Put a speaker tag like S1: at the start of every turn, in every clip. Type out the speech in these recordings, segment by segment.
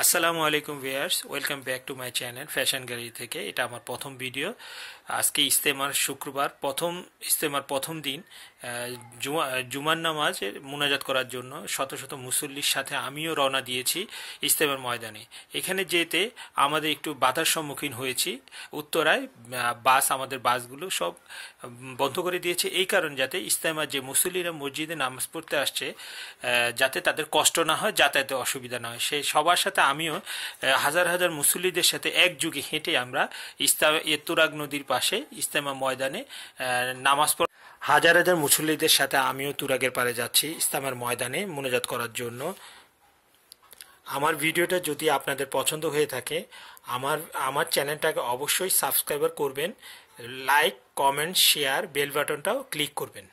S1: আসসালামু আলাইকুম viewers welcome back to my channel fashion gallery থেকে এটা আমার প্রথম ভিডিও আজকে ইস্তেমার শুক্রবার প্রথম ইস্তেমার প্রথম দিন জুমা জুমার নামাজ মোনাজাত করার জন্য শত শত মুসল্লির সাথে আমিও রওনা দিয়েছি ইস্তেমার ময়দানে এখানে যেতে আমাদের একটু বাধার সম্মুখীন হয়েছি উত্তরায় বাস আমাদের বাসগুলো সব বন্ধ করে দিয়েছে এই কারণ যাতে ইস্তেমার যে মুসল্লিরা মসজিদে নামাজ পড়তে আসছে যাতে তাদের কষ্ট না হয় যাতায়াতে অসুবিধা না হয় সে সবার সাথে সাথে আমিও হাজার হাজার মুসল্লিদের সাথে একযুগে হেঁটে আমরা ইস্তা এত্তুরাগ নদীর পাশে ইস্তেমা ময়দানে নামাজ পড় হাজার হাজার মুসল্লিদের সাথে আমিও তুরাগের পারে যাচ্ছি ইস্তামার ময়দানে মনোজাত করার জন্য আমার ভিডিওটা যদি আপনাদের পছন্দ হয়ে থাকে আমার আমার চ্যানেলটাকে অবশ্যই সাবস্ক্রাইবার করবেন লাইক কমেন্ট শেয়ার বেল বাটনটাও ক্লিক করবেন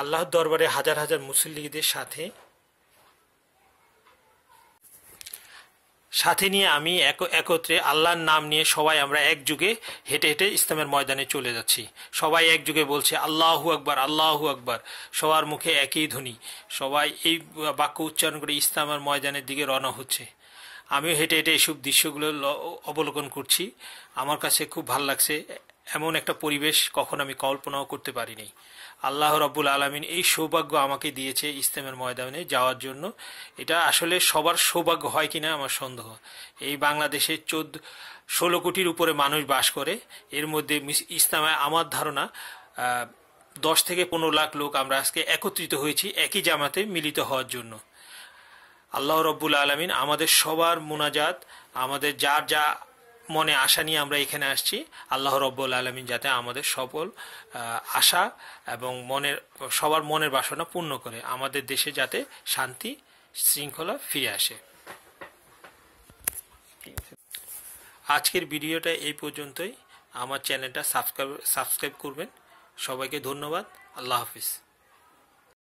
S1: আল্লাহর দরবারে হাজার হাজার মুসল্লিদের সাথে সাথে নিয়ে আমি একত্রে আল্লাহর নাম নিয়ে সবাই আমরা একযুগে হেঁটে হেঁটে ইসলামের ময়দানে চলে যাচ্ছি সবাই একযুগে বলছে আল্লাহু আকবর আল্লাহু আকবর সবার মুখে একই ধ্বনি সবাই এই বাক্য উচ্চারণ করে ইসলামের ময়দানের দিকে রওনা হচ্ছে আমিও হেঁটে হেঁটে এসব দৃশ্যগুলো অবলোকন করছি আমার কাছে খুব ভাল লাগছে এমন একটা পরিবেশ কখন আমি কল্পনাও করতে পারিনি আল্লাহ রব্বুল আলমিন এই সৌভাগ্য আমাকে দিয়েছে ইস্তেমের ময়দানে যাওয়ার জন্য এটা আসলে সবার সৌভাগ্য হয় কিনা আমার সন্দেহ এই বাংলাদেশে চোদ্দ ষোলো কোটির উপরে মানুষ বাস করে এর মধ্যে ইসলামে আমার ধারণা দশ থেকে পনেরো লাখ লোক আমরা আজকে একত্রিত হয়েছি একই জামাতে মিলিত হওয়ার জন্য আল্লাহ রব্বুল আলমিন আমাদের সবার মোনাজাত আমাদের যার যা মনে আশা নিয়ে আমরা এখানে আসছি আল্লাহ রব্বুল আলমিন যাতে আমাদের সকল আশা এবং মনের সবার মনের বাসনা পূর্ণ করে আমাদের দেশে যাতে শান্তি শৃঙ্খলা ফিরে আসে আজকের ভিডিওটা এই পর্যন্তই আমার চ্যানেলটা সাবস্ক্রাইব সাবস্ক্রাইব করবেন সবাইকে ধন্যবাদ আল্লাহ হাফিজ